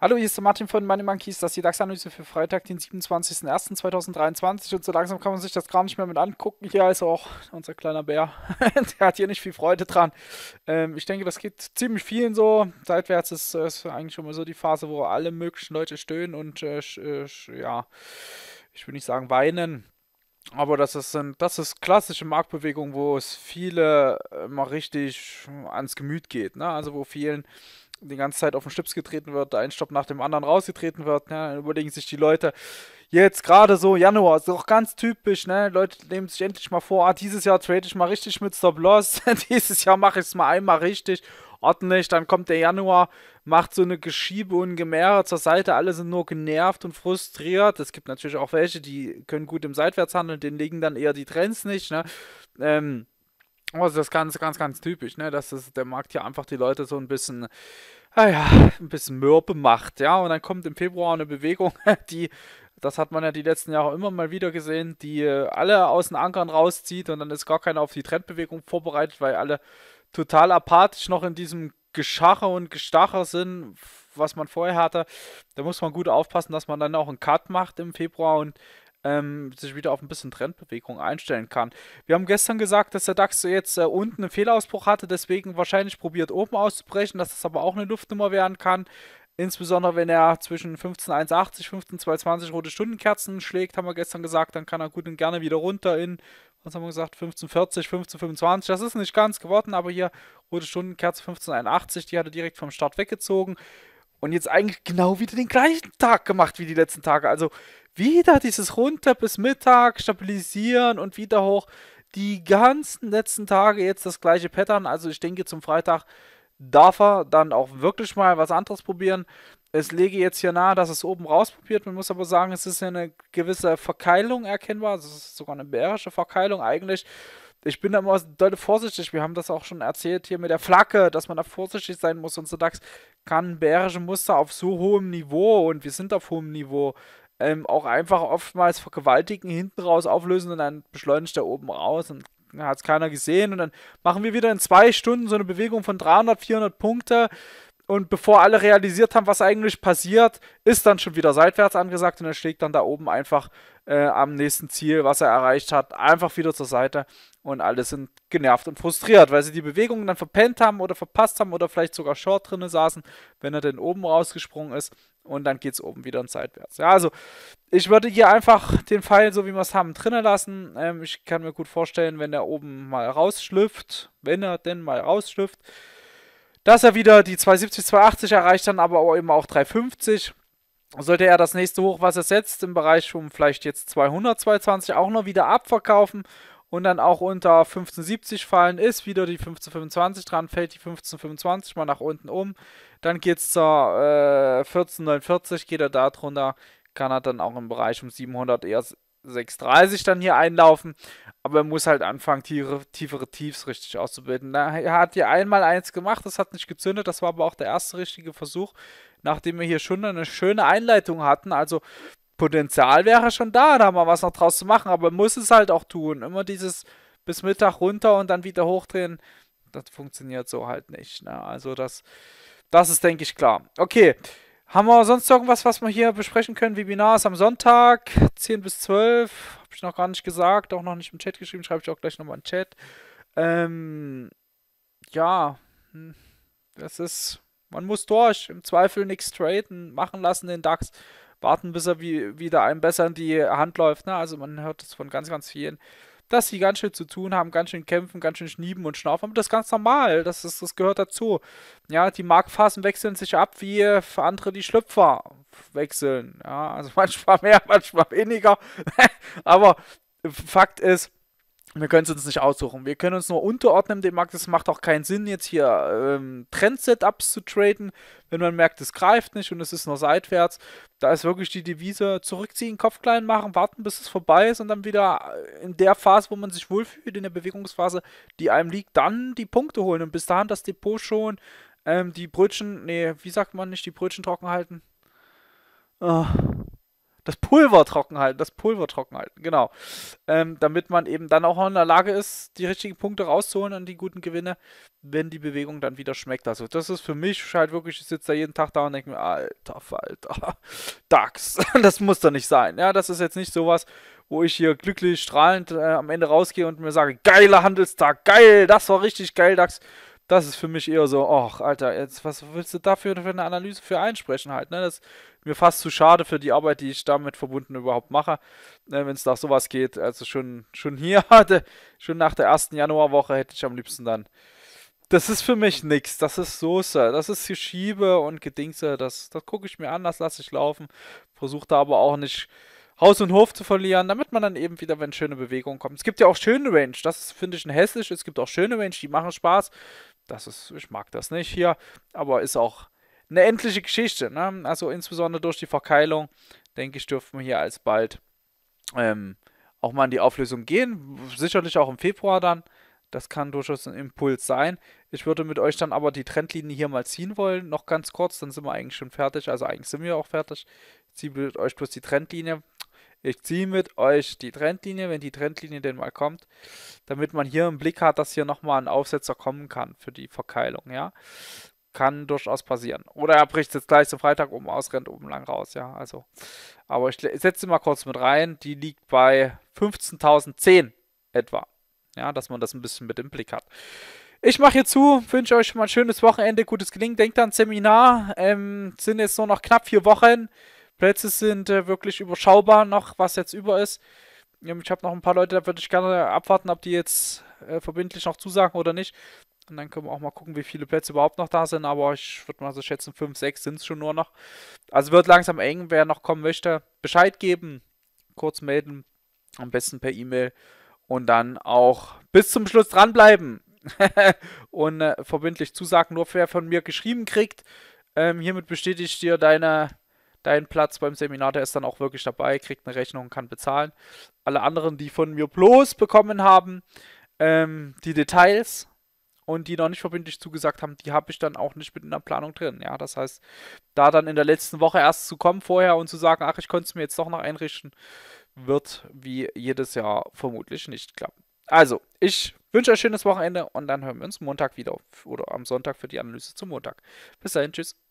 Hallo, hier ist der Martin von Money Monkeys, das ist die DAX-Analyse für Freitag, den 27.01.2023 und so langsam kann man sich das gar nicht mehr mit angucken. Hier ist auch unser kleiner Bär, der hat hier nicht viel Freude dran. Ähm, ich denke, das geht ziemlich vielen so. Seitwärts ist, äh, ist eigentlich schon mal so die Phase, wo alle möglichen Leute stöhnen und äh, äh ja, ich will nicht sagen weinen, aber das ist, ein, das ist klassische Marktbewegung, wo es viele äh, mal richtig ans Gemüt geht. Ne? Also wo vielen die ganze Zeit auf den Schlips getreten wird, ein Stopp nach dem anderen rausgetreten wird, ne? dann überlegen sich die Leute, jetzt gerade so Januar, ist doch ganz typisch, ne? Leute nehmen sich endlich mal vor, ah, dieses Jahr trade ich mal richtig mit Stop Loss, dieses Jahr mache ich es mal einmal richtig ordentlich. Dann kommt der Januar, macht so eine Geschiebe und Gemäre zur Seite. Alle sind nur genervt und frustriert. Es gibt natürlich auch welche, die können gut im Seitwärtshandel, denen liegen dann eher die Trends nicht. Ne? Ähm, also das ist ganz, ganz, ganz typisch, ne? Dass das, der Markt hier einfach die Leute so ein bisschen, naja, ah ein bisschen mürbe macht, ja. Und dann kommt im Februar eine Bewegung, die, das hat man ja die letzten Jahre immer mal wieder gesehen, die alle aus den Ankern rauszieht und dann ist gar keiner auf die Trendbewegung vorbereitet, weil alle total apathisch noch in diesem Geschache und Gestache sind, was man vorher hatte. Da muss man gut aufpassen, dass man dann auch einen Cut macht im Februar und ähm, sich wieder auf ein bisschen Trendbewegung einstellen kann. Wir haben gestern gesagt, dass der DAX jetzt äh, unten einen Fehlausbruch hatte, deswegen wahrscheinlich probiert oben auszubrechen, dass das aber auch eine Luftnummer werden kann. Insbesondere wenn er zwischen 15,180, 15,220 rote Stundenkerzen schlägt, haben wir gestern gesagt, dann kann er gut und gerne wieder runter in Sonst haben wir gesagt, 1540, 1525, das ist nicht ganz geworden, aber hier rote Stundenkerze 1581, die hat er direkt vom Start weggezogen und jetzt eigentlich genau wieder den gleichen Tag gemacht wie die letzten Tage. Also wieder dieses runter bis Mittag, stabilisieren und wieder hoch. Die ganzen letzten Tage jetzt das gleiche Pattern. Also ich denke zum Freitag darf er dann auch wirklich mal was anderes probieren es lege jetzt hier nahe, dass es oben rausprobiert. Man muss aber sagen, es ist eine gewisse Verkeilung erkennbar. Also es ist sogar eine bärische Verkeilung eigentlich. Ich bin da immer deutlich vorsichtig. Wir haben das auch schon erzählt hier mit der Flagge, dass man da vorsichtig sein muss. Und so DAX kann bärische Muster auf so hohem Niveau und wir sind auf hohem Niveau. Ähm, auch einfach oftmals vergewaltigen, hinten raus auflösen und dann beschleunigt er oben raus und hat es keiner gesehen und dann machen wir wieder in zwei Stunden so eine Bewegung von 300, 400 Punkte. Und bevor alle realisiert haben, was eigentlich passiert, ist dann schon wieder seitwärts angesagt und er schlägt dann da oben einfach äh, am nächsten Ziel, was er erreicht hat, einfach wieder zur Seite und alle sind genervt und frustriert, weil sie die Bewegungen dann verpennt haben oder verpasst haben oder vielleicht sogar short drinne saßen, wenn er denn oben rausgesprungen ist und dann geht es oben wieder in seitwärts. Ja, also ich würde hier einfach den Pfeil, so wie wir es haben, drinnen lassen. Ähm, ich kann mir gut vorstellen, wenn er oben mal rausschlüpft, wenn er denn mal rausschlüpft, dass er wieder die 270, 280 erreicht, dann aber auch eben auch 350. Sollte er das nächste Hochwasser setzt, im Bereich um vielleicht jetzt 200, 220 auch noch wieder abverkaufen und dann auch unter 1570 fallen, ist wieder die 1525 dran, fällt die 1525 mal nach unten um. Dann geht es zur äh, 1449, geht er da drunter, kann er dann auch im Bereich um 700 eher 6,30 dann hier einlaufen. Aber er muss halt anfangen, tiefere, tiefere Tiefs richtig auszubilden. er hat hier einmal eins gemacht, das hat nicht gezündet. Das war aber auch der erste richtige Versuch, nachdem wir hier schon eine schöne Einleitung hatten. Also Potenzial wäre schon da, da mal was noch draus zu machen. Aber er muss es halt auch tun. Immer dieses bis Mittag runter und dann wieder hochdrehen. Das funktioniert so halt nicht. Ne? Also das, das ist, denke ich, klar. Okay. Haben wir sonst irgendwas, was wir hier besprechen können? Webinar ist am Sonntag, 10 bis 12. Habe ich noch gar nicht gesagt, auch noch nicht im Chat geschrieben. Schreibe ich auch gleich nochmal im Chat. Ähm, ja, hm, das ist, man muss durch. Im Zweifel nichts traden, machen lassen den DAX, warten, bis er wie, wieder einem besser in die Hand läuft. Ne? Also man hört es von ganz, ganz vielen dass sie ganz schön zu tun haben, ganz schön kämpfen, ganz schön schnieben und schnaufen. Aber das ist ganz normal, das, ist, das gehört dazu. Ja, die Markphasen wechseln sich ab, wie für andere die Schlüpfer wechseln. Ja, also manchmal mehr, manchmal weniger. Aber Fakt ist, wir können es uns nicht aussuchen. Wir können uns nur unterordnen dem Markt. Es macht auch keinen Sinn, jetzt hier ähm, Trend-Setups zu traden, wenn man merkt, es greift nicht und es ist nur seitwärts. Da ist wirklich die Devise zurückziehen, Kopf klein machen, warten, bis es vorbei ist und dann wieder äh, in der Phase, wo man sich wohlfühlt, in der Bewegungsphase, die einem liegt, dann die Punkte holen und bis dahin das Depot schon, ähm, die Brötchen, nee, wie sagt man nicht, die Brötchen trocken halten. Oh das Pulver trocken halten, das Pulver trocken halten, genau. Ähm, damit man eben dann auch in der Lage ist, die richtigen Punkte rauszuholen und die guten Gewinne, wenn die Bewegung dann wieder schmeckt. Also das ist für mich halt wirklich, ich sitze da jeden Tag da und denke mir, alter Falter, DAX, das muss doch nicht sein. Ja, das ist jetzt nicht sowas, wo ich hier glücklich, strahlend äh, am Ende rausgehe und mir sage, geiler Handelstag, geil, das war richtig geil, DAX das ist für mich eher so, ach, Alter, jetzt, was willst du dafür für eine Analyse für einsprechen halt, ne? Das mir fast zu schade für die Arbeit, die ich damit verbunden überhaupt mache, ne, wenn es nach sowas geht. Also schon, schon hier, schon nach der ersten Januarwoche hätte ich am liebsten dann. Das ist für mich nichts. Das ist Soße. Das ist Geschiebe und Gedingse. Das, das gucke ich mir an, das lasse ich laufen. Versuche da aber auch nicht Haus und Hof zu verlieren, damit man dann eben wieder, wenn schöne Bewegungen kommen. Es gibt ja auch schöne Range. Das finde ich ein hässlich. Es gibt auch schöne Range, die machen Spaß. Das ist, ich mag das nicht hier, aber ist auch eine endliche Geschichte. Ne? Also insbesondere durch die Verkeilung, denke ich, dürfen wir hier alsbald ähm, auch mal in die Auflösung gehen. Sicherlich auch im Februar dann. Das kann durchaus ein Impuls sein. Ich würde mit euch dann aber die Trendlinie hier mal ziehen wollen, noch ganz kurz, dann sind wir eigentlich schon fertig. Also eigentlich sind wir auch fertig. Ich ziehe mit euch bloß die Trendlinie. Ich ziehe mit euch die Trendlinie, wenn die Trendlinie denn mal kommt, damit man hier im Blick hat, dass hier nochmal ein Aufsetzer kommen kann für die Verkeilung, ja kann durchaus passieren. Oder er bricht jetzt gleich zum Freitag oben aus, rennt oben lang raus, ja. Also, aber ich setze sie mal kurz mit rein. Die liegt bei 15.010 etwa. Ja, dass man das ein bisschen mit im Blick hat. Ich mache hier zu, wünsche euch schon mal ein schönes Wochenende, gutes Gelingen. Denkt an Seminar. Ähm, sind jetzt nur noch knapp vier Wochen. Plätze sind äh, wirklich überschaubar noch, was jetzt über ist. Ähm, ich habe noch ein paar Leute, da würde ich gerne abwarten, ob die jetzt äh, verbindlich noch zusagen oder nicht. Und dann können wir auch mal gucken, wie viele Plätze überhaupt noch da sind. Aber ich würde mal so schätzen, 5, 6 sind es schon nur noch. Also wird langsam eng. Wer noch kommen möchte, Bescheid geben. Kurz melden. Am besten per E-Mail. Und dann auch bis zum Schluss dranbleiben. und äh, verbindlich zusagen, nur wer von mir geschrieben kriegt. Ähm, hiermit bestätige ich dir deine, deinen Platz beim Seminar. Der ist dann auch wirklich dabei, kriegt eine Rechnung und kann bezahlen. Alle anderen, die von mir bloß bekommen haben, ähm, die Details und die noch nicht verbindlich zugesagt haben, die habe ich dann auch nicht mit in der Planung drin. Ja, das heißt, da dann in der letzten Woche erst zu kommen vorher und zu sagen, ach, ich konnte es mir jetzt doch noch einrichten, wird wie jedes Jahr vermutlich nicht klappen. Also, ich wünsche euch ein schönes Wochenende und dann hören wir uns Montag wieder oder am Sonntag für die Analyse zum Montag. Bis dahin, tschüss.